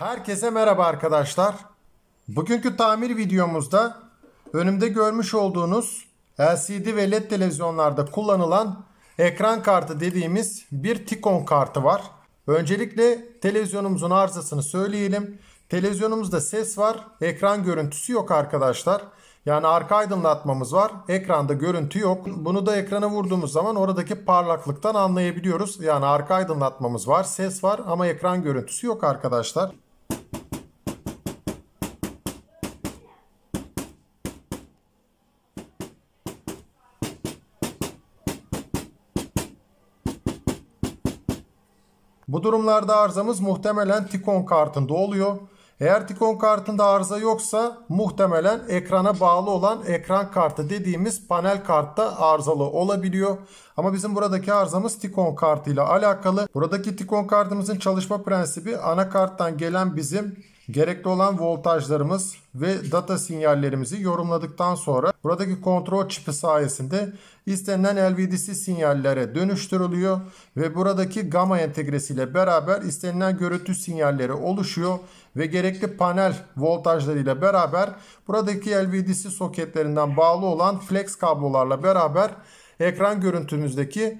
Herkese merhaba arkadaşlar. Bugünkü tamir videomuzda önümde görmüş olduğunuz LCD ve LED televizyonlarda kullanılan ekran kartı dediğimiz bir Tikon kartı var. Öncelikle televizyonumuzun arızasını söyleyelim. Televizyonumuzda ses var, ekran görüntüsü yok arkadaşlar. Yani arka aydınlatmamız var. Ekranda görüntü yok. Bunu da ekrana vurduğumuz zaman oradaki parlaklıktan anlayabiliyoruz. Yani arka aydınlatmamız var, ses var ama ekran görüntüsü yok arkadaşlar. durumlarda arızamız muhtemelen Tikon kartında oluyor. Eğer Tikon kartında arıza yoksa muhtemelen ekrana bağlı olan ekran kartı dediğimiz panel kartta arızalı olabiliyor. Ama bizim buradaki arızamız Tikon kartıyla alakalı. Buradaki Tikon kartımızın çalışma prensibi anakarttan gelen bizim Gerekli olan voltajlarımız ve data sinyallerimizi yorumladıktan sonra buradaki kontrol çipi sayesinde istenilen LVDC sinyallere dönüştürülüyor ve buradaki gamma entegresiyle beraber istenilen görüntü sinyalleri oluşuyor ve gerekli panel voltajlarıyla beraber buradaki LVDC soketlerinden bağlı olan flex kablolarla beraber ekran görüntümüzdeki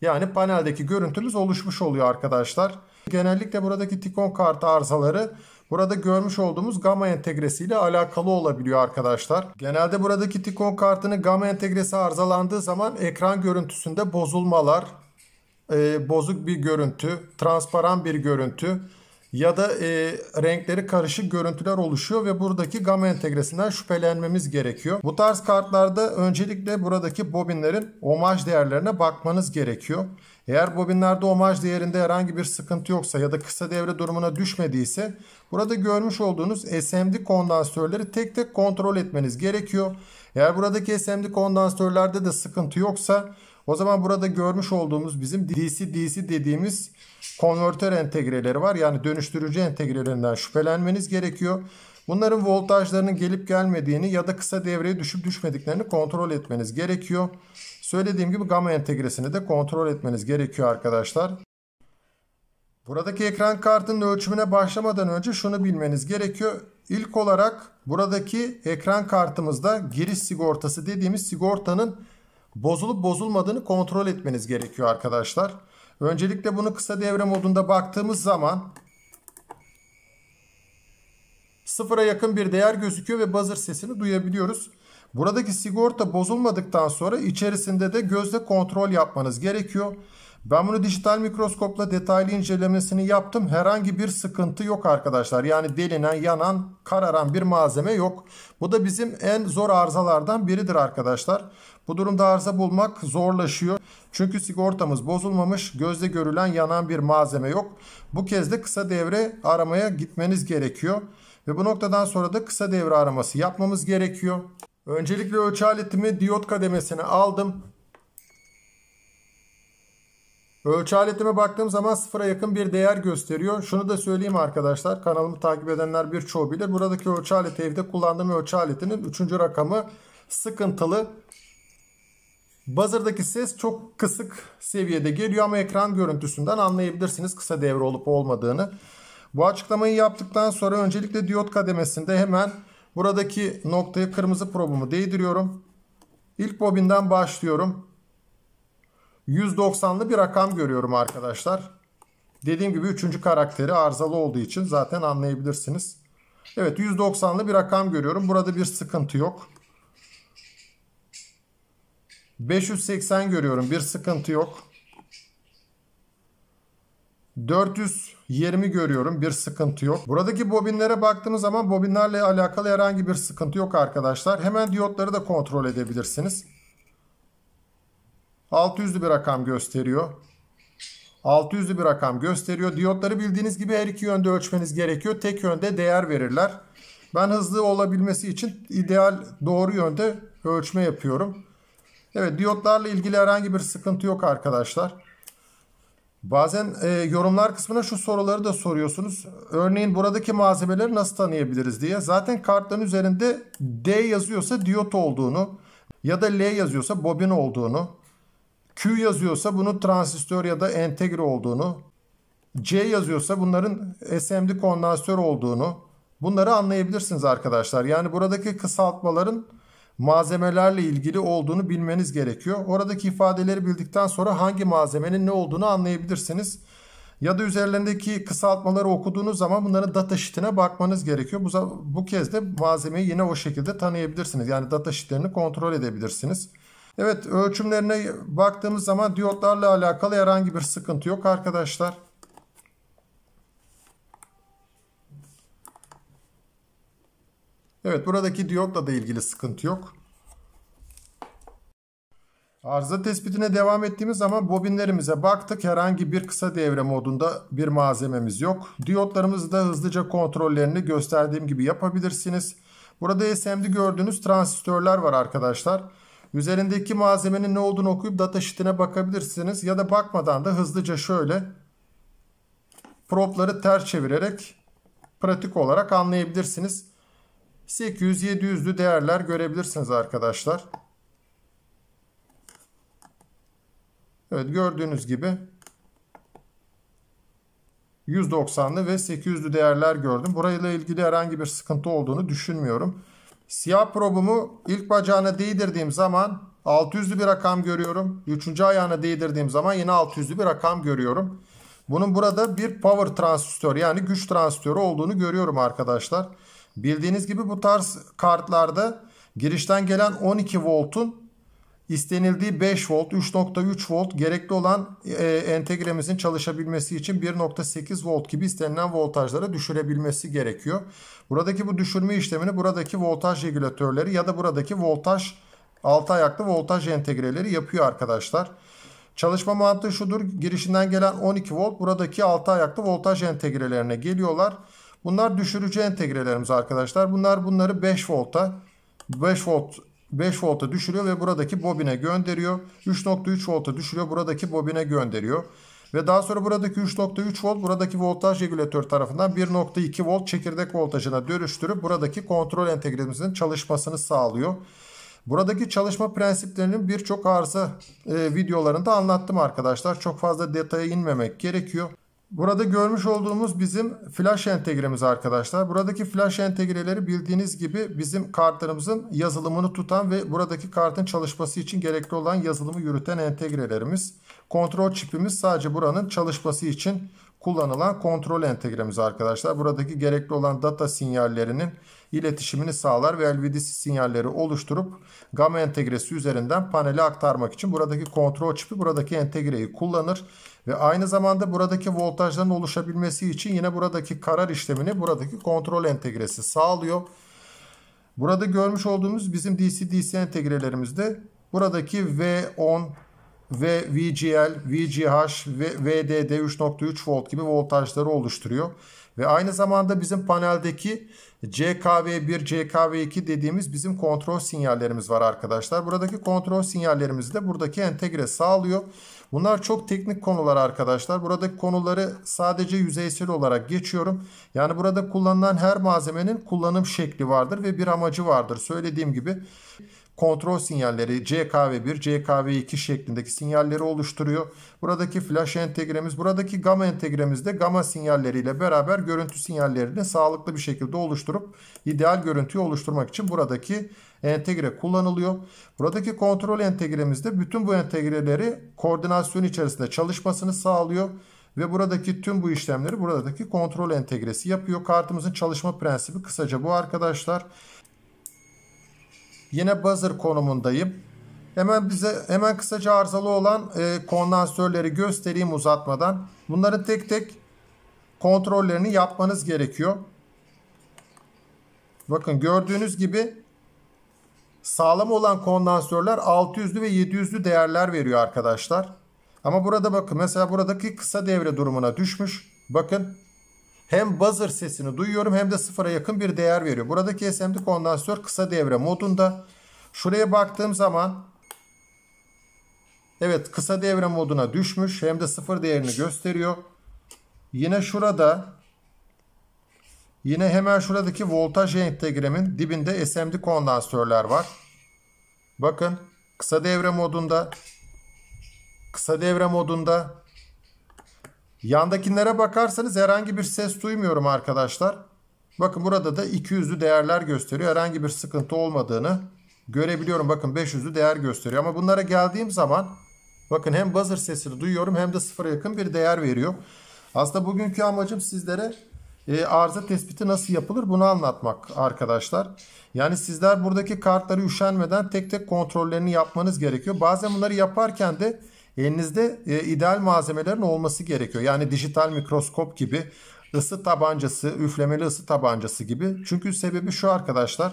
yani paneldeki görüntümüz oluşmuş oluyor arkadaşlar. Genellikle buradaki Tikon kartı arızaları Burada görmüş olduğumuz gamma entegresi ile alakalı olabiliyor arkadaşlar. Genelde buradaki Tikon kartının gamma entegresi arızalandığı zaman ekran görüntüsünde bozulmalar, e, bozuk bir görüntü, transparan bir görüntü ya da e, renkleri karışık görüntüler oluşuyor ve buradaki gamma entegresinden şüphelenmemiz gerekiyor. Bu tarz kartlarda öncelikle buradaki bobinlerin omaj değerlerine bakmanız gerekiyor. Eğer bobinlerde omaj değerinde herhangi bir sıkıntı yoksa ya da kısa devre durumuna düşmediyse burada görmüş olduğunuz SMD kondansörleri tek tek kontrol etmeniz gerekiyor. Eğer buradaki SMD kondansörlerde de sıkıntı yoksa o zaman burada görmüş olduğumuz bizim DC DC dediğimiz konvertör entegreleri var. Yani dönüştürücü entegrelerinden şüphelenmeniz gerekiyor. Bunların voltajlarının gelip gelmediğini ya da kısa devreye düşüp düşmediklerini kontrol etmeniz gerekiyor. Söylediğim gibi gamma entegresini de kontrol etmeniz gerekiyor arkadaşlar. Buradaki ekran kartının ölçümüne başlamadan önce şunu bilmeniz gerekiyor. İlk olarak buradaki ekran kartımızda giriş sigortası dediğimiz sigortanın bozulup bozulmadığını kontrol etmeniz gerekiyor arkadaşlar. Öncelikle bunu kısa devre modunda baktığımız zaman sıfıra yakın bir değer gözüküyor ve buzzer sesini duyabiliyoruz. Buradaki sigorta bozulmadıktan sonra içerisinde de gözle kontrol yapmanız gerekiyor. Ben bunu dijital mikroskopla detaylı incelemesini yaptım. Herhangi bir sıkıntı yok arkadaşlar. Yani delinen, yanan, kararan bir malzeme yok. Bu da bizim en zor arızalardan biridir arkadaşlar. Bu durumda arıza bulmak zorlaşıyor. Çünkü sigortamız bozulmamış, gözle görülen yanan bir malzeme yok. Bu kez de kısa devre aramaya gitmeniz gerekiyor. Ve bu noktadan sonra da kısa devre araması yapmamız gerekiyor. Öncelikle ölçü aletimi diyot kademesine aldım. Ölçü aletime baktığım zaman sıfıra yakın bir değer gösteriyor. Şunu da söyleyeyim arkadaşlar. Kanalımı takip edenler birçoğu bilir. Buradaki ölçü aleti evde kullandığım ölçü aletinin 3. rakamı sıkıntılı. Buzzer'daki ses çok kısık seviyede geliyor ama ekran görüntüsünden anlayabilirsiniz kısa devre olup olmadığını. Bu açıklamayı yaptıktan sonra öncelikle diyot kademesinde hemen buradaki noktaya kırmızı probumu değdiriyorum. İlk bobinden başlıyorum. 190'lı bir rakam görüyorum arkadaşlar. Dediğim gibi 3. karakteri arızalı olduğu için zaten anlayabilirsiniz. Evet 190'lı bir rakam görüyorum. Burada bir sıkıntı yok. 580 görüyorum. Bir sıkıntı yok. 420 görüyorum. Bir sıkıntı yok. Buradaki bobinlere baktığımız zaman bobinlerle alakalı herhangi bir sıkıntı yok arkadaşlar. Hemen diyotları da kontrol edebilirsiniz. 600'lü bir rakam gösteriyor. 600'lü bir rakam gösteriyor. Diyotları bildiğiniz gibi her iki yönde ölçmeniz gerekiyor. Tek yönde değer verirler. Ben hızlı olabilmesi için ideal doğru yönde ölçme yapıyorum. Evet diyotlarla ilgili herhangi bir sıkıntı yok arkadaşlar. Bazen e, yorumlar kısmına şu soruları da soruyorsunuz. Örneğin buradaki malzemeleri nasıl tanıyabiliriz diye. Zaten kartların üzerinde D yazıyorsa diyot olduğunu ya da L yazıyorsa bobin olduğunu Q yazıyorsa bunun transistör ya da entegre olduğunu, C yazıyorsa bunların SMD kondansör olduğunu bunları anlayabilirsiniz arkadaşlar. Yani buradaki kısaltmaların malzemelerle ilgili olduğunu bilmeniz gerekiyor. Oradaki ifadeleri bildikten sonra hangi malzemenin ne olduğunu anlayabilirsiniz. Ya da üzerlerindeki kısaltmaları okuduğunuz zaman bunların data sheet'ine bakmanız gerekiyor. Bu, bu kez de malzemeyi yine o şekilde tanıyabilirsiniz. Yani data sheet'lerini kontrol edebilirsiniz. Evet ölçümlerine baktığımız zaman diyotlarla alakalı herhangi bir sıkıntı yok arkadaşlar. Evet buradaki diyotla da ilgili sıkıntı yok. Arıza tespitine devam ettiğimiz zaman bobinlerimize baktık. Herhangi bir kısa devre modunda bir malzememiz yok. Diyotlarımızı da hızlıca kontrollerini gösterdiğim gibi yapabilirsiniz. Burada SMD gördüğünüz transistörler var arkadaşlar. Üzerindeki malzemenin ne olduğunu okuyup data sheet'ine bakabilirsiniz. Ya da bakmadan da hızlıca şöyle propları ters çevirerek pratik olarak anlayabilirsiniz. 800-700'lü değerler görebilirsiniz arkadaşlar. Evet gördüğünüz gibi 190'lı ve 800'lü değerler gördüm. Burayla ilgili herhangi bir sıkıntı olduğunu düşünmüyorum. Siyah probumu ilk bacağını değdirdiğim zaman 600'lü bir rakam görüyorum. Üçüncü ayağını değdirdiğim zaman yine 600'lü bir rakam görüyorum. Bunun burada bir power transistör yani güç transistörü olduğunu görüyorum arkadaşlar. Bildiğiniz gibi bu tarz kartlarda girişten gelen 12 voltun İstenildiği 5 volt, 3.3 volt gerekli olan e, entegremizin çalışabilmesi için 1.8 volt gibi istenilen voltajlara düşürebilmesi gerekiyor. Buradaki bu düşürme işlemini buradaki voltaj regülatörleri ya da buradaki voltaj altı ayaklı voltaj entegreleri yapıyor arkadaşlar. Çalışma mantığı şudur. Girişinden gelen 12 volt buradaki altı ayaklı voltaj entegrelerine geliyorlar. Bunlar düşürücü entegrelerimiz arkadaşlar. Bunlar bunları 5 volta 5 volt 5 volta düşürüyor ve buradaki bobine gönderiyor. 3.3 volta düşürüyor buradaki bobine gönderiyor. Ve daha sonra buradaki 3.3 volt buradaki voltaj regülatör tarafından 1.2 volt çekirdek voltajına dönüştürüp buradaki kontrol entegremizin çalışmasını sağlıyor. Buradaki çalışma prensiplerinin birçok arıza e, videolarında anlattım arkadaşlar. Çok fazla detaya inmemek gerekiyor. Burada görmüş olduğumuz bizim flash entegremiz arkadaşlar. Buradaki flash entegreleri bildiğiniz gibi bizim kartlarımızın yazılımını tutan ve buradaki kartın çalışması için gerekli olan yazılımı yürüten entegrelerimiz. Kontrol çipimiz sadece buranın çalışması için kullanılan kontrol entegremiz arkadaşlar. Buradaki gerekli olan data sinyallerinin iletişimini sağlar ve LVDC sinyalleri oluşturup gamma entegresi üzerinden paneli aktarmak için buradaki kontrol çipi buradaki entegreyi kullanır ve aynı zamanda buradaki voltajların oluşabilmesi için yine buradaki karar işlemini buradaki kontrol entegresi sağlıyor. Burada görmüş olduğumuz bizim DC-DC entegrelerimizde buradaki V10 ve VGL, VGH ve VDD 3.3 volt gibi voltajları oluşturuyor. Ve aynı zamanda bizim paneldeki CKV1, CKV2 dediğimiz bizim kontrol sinyallerimiz var arkadaşlar. Buradaki kontrol sinyallerimizi de buradaki entegre sağlıyor. Bunlar çok teknik konular arkadaşlar. Buradaki konuları sadece yüzeysel olarak geçiyorum. Yani burada kullanılan her malzemenin kullanım şekli vardır ve bir amacı vardır. Söylediğim gibi kontrol sinyalleri CKV1, CKV2 şeklindeki sinyalleri oluşturuyor. Buradaki flash entegremiz, buradaki gamma entegremiz de gamma sinyalleriyle beraber görüntü sinyallerini sağlıklı bir şekilde oluşturup ideal görüntüyü oluşturmak için buradaki entegre kullanılıyor. Buradaki kontrol entegremizde bütün bu entegreleri koordinasyon içerisinde çalışmasını sağlıyor ve buradaki tüm bu işlemleri buradaki kontrol entegresi yapıyor. Kartımızın çalışma prensibi kısaca bu arkadaşlar. Yine buzzer konumundayım. Hemen bize hemen kısaca arızalı olan e, kondansörleri göstereyim uzatmadan. Bunların tek tek kontrollerini yapmanız gerekiyor. Bakın gördüğünüz gibi sağlam olan kondansörler 600'lü ve 700'lü değerler veriyor arkadaşlar. Ama burada bakın mesela buradaki kısa devre durumuna düşmüş. Bakın hem buzzer sesini duyuyorum hem de sıfıra yakın bir değer veriyor. Buradaki SMD kondansör kısa devre modunda. Şuraya baktığım zaman evet kısa devre moduna düşmüş. Hem de sıfır değerini gösteriyor. Yine şurada yine hemen şuradaki voltaj entegremin dibinde SMD kondansörler var. Bakın kısa devre modunda kısa devre modunda Yandakilere bakarsanız herhangi bir ses duymuyorum arkadaşlar. Bakın burada da 200'lü değerler gösteriyor. Herhangi bir sıkıntı olmadığını görebiliyorum. Bakın 500'lü değer gösteriyor. Ama bunlara geldiğim zaman bakın hem buzzer sesini duyuyorum hem de sıfıra yakın bir değer veriyor. Aslında bugünkü amacım sizlere e, arıza tespiti nasıl yapılır bunu anlatmak arkadaşlar. Yani sizler buradaki kartları üşenmeden tek tek kontrollerini yapmanız gerekiyor. Bazen bunları yaparken de elinizde e, ideal malzemelerin olması gerekiyor. Yani dijital mikroskop gibi ısı tabancası, üflemeli ısı tabancası gibi. Çünkü sebebi şu arkadaşlar.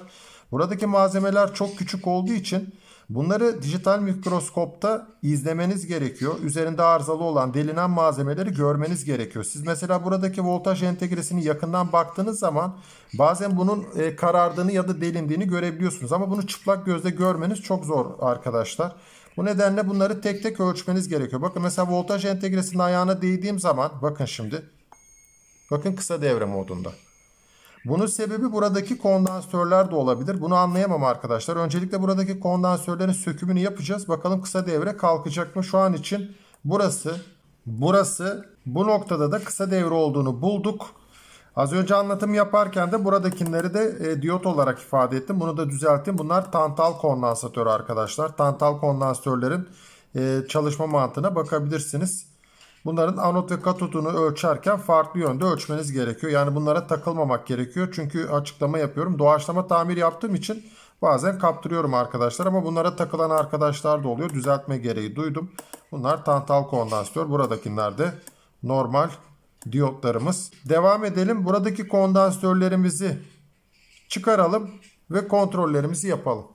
Buradaki malzemeler çok küçük olduğu için bunları dijital mikroskopta izlemeniz gerekiyor. Üzerinde arızalı olan delinen malzemeleri görmeniz gerekiyor. Siz mesela buradaki voltaj entegresini yakından baktığınız zaman bazen bunun e, karardığını ya da delindiğini görebiliyorsunuz. Ama bunu çıplak gözle görmeniz çok zor arkadaşlar. Bu nedenle bunları tek tek ölçmeniz gerekiyor. Bakın mesela voltaj entegresinin ayağına değdiğim zaman bakın şimdi. Bakın kısa devre modunda. Bunun sebebi buradaki kondansörler de olabilir. Bunu anlayamam arkadaşlar. Öncelikle buradaki kondansörlerin sökümünü yapacağız. Bakalım kısa devre kalkacak mı? Şu an için burası, burası, bu noktada da kısa devre olduğunu bulduk. Az önce anlatım yaparken de buradakileri de e, diyot olarak ifade ettim. Bunu da düzelttim. Bunlar tantal kondansatör arkadaşlar. Tantal kondansatörlerin e, çalışma mantığına bakabilirsiniz. Bunların anot ve katotunu ölçerken farklı yönde ölçmeniz gerekiyor. Yani bunlara takılmamak gerekiyor. Çünkü açıklama yapıyorum. Doğaçlama tamir yaptığım için bazen kaptırıyorum arkadaşlar. Ama bunlara takılan arkadaşlar da oluyor. Düzeltme gereği duydum. Bunlar tantal kondansatör. Buradakiler de normal diyotlarımız. Devam edelim. Buradaki kondansatörlerimizi çıkaralım ve kontrollerimizi yapalım.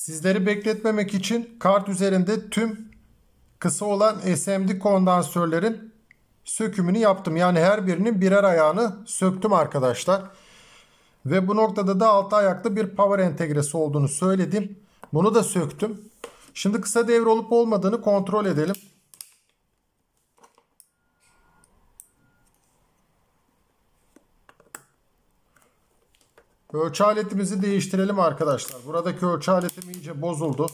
Sizleri bekletmemek için kart üzerinde tüm kısa olan SMD kondansörlerin sökümünü yaptım. Yani her birinin birer ayağını söktüm arkadaşlar. Ve bu noktada da altı ayaklı bir power entegresi olduğunu söyledim. Bunu da söktüm. Şimdi kısa devre olup olmadığını kontrol edelim. Ölçü aletimizi değiştirelim arkadaşlar. Buradaki ölçü aletim iyice bozuldu.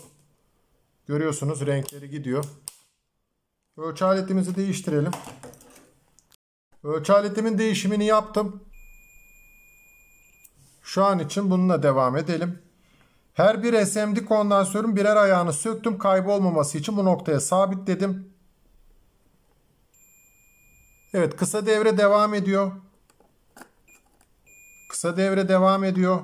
Görüyorsunuz renkleri gidiyor. Ölçü aletimizi değiştirelim. Ölçü aletimin değişimini yaptım. Şu an için bununla devam edelim. Her bir SMD kondansörün birer ayağını söktüm. Kaybolmaması için bu noktaya sabitledim. Evet kısa devre devam ediyor. Kısa devre devam ediyor.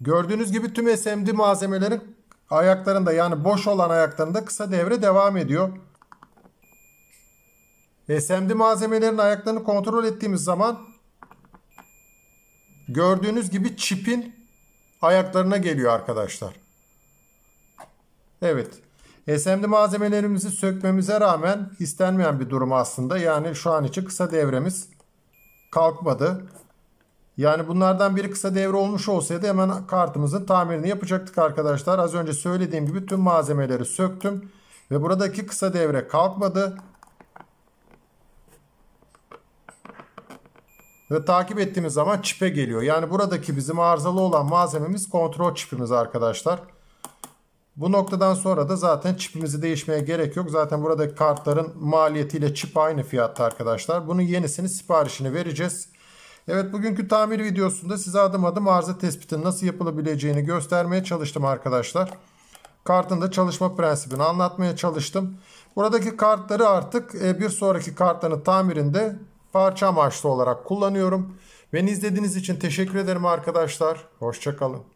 Gördüğünüz gibi tüm SMD malzemelerin ayaklarında yani boş olan ayaklarında kısa devre devam ediyor. SMD malzemelerin ayaklarını kontrol ettiğimiz zaman gördüğünüz gibi çipin ayaklarına geliyor arkadaşlar. Evet. SMD malzemelerimizi sökmemize rağmen istenmeyen bir durum aslında. Yani şu an için kısa devremiz kalkmadı. Yani bunlardan biri kısa devre olmuş olsaydı hemen kartımızın tamirini yapacaktık arkadaşlar. Az önce söylediğim gibi tüm malzemeleri söktüm. Ve buradaki kısa devre kalkmadı. Ve takip ettiğimiz zaman çipe geliyor. Yani buradaki bizim arızalı olan malzememiz kontrol çipimiz arkadaşlar. Bu noktadan sonra da zaten çipimizi değişmeye gerek yok. Zaten buradaki kartların maliyetiyle çip aynı fiyatta arkadaşlar. Bunun yenisini siparişini vereceğiz. Evet bugünkü tamir videosunda size adım adım arıza tespitin nasıl yapılabileceğini göstermeye çalıştım arkadaşlar. Kartın da çalışma prensibini anlatmaya çalıştım. Buradaki kartları artık e, bir sonraki kartların tamirinde parça amaçlı olarak kullanıyorum. Beni izlediğiniz için teşekkür ederim arkadaşlar. Hoşçakalın.